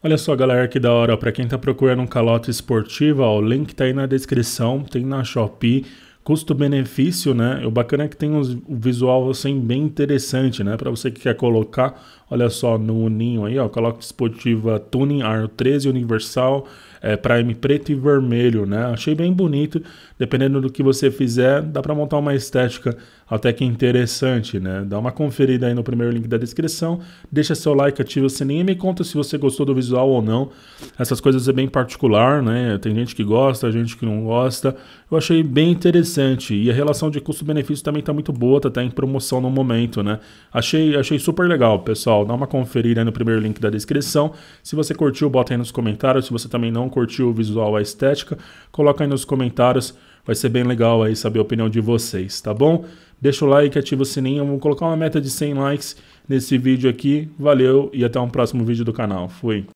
Olha só, galera, que da hora. Para quem tá procurando um calote esportivo, ó, o link tá aí na descrição, tem na Shopee custo-benefício, né? O bacana é que tem um visual assim bem interessante, né? Para você que quer colocar, olha só no ninho aí, ó, coloca esportiva Tuning r 13 Universal, é, Prime preto e vermelho, né? Achei bem bonito. Dependendo do que você fizer, dá para montar uma estética até que interessante, né? Dá uma conferida aí no primeiro link da descrição, deixa seu like, ativa o sininho e me conta se você gostou do visual ou não. Essas coisas é bem particular, né? Tem gente que gosta, gente que não gosta. Eu achei bem interessante interessante. E a relação de custo-benefício também está muito boa, está até tá em promoção no momento, né? Achei, achei super legal, pessoal. Dá uma conferida aí no primeiro link da descrição. Se você curtiu, bota aí nos comentários. Se você também não curtiu o visual, a estética, coloca aí nos comentários. Vai ser bem legal aí saber a opinião de vocês, tá bom? Deixa o like, ativa o sininho. Vamos colocar uma meta de 100 likes nesse vídeo aqui. Valeu e até um próximo vídeo do canal. Fui!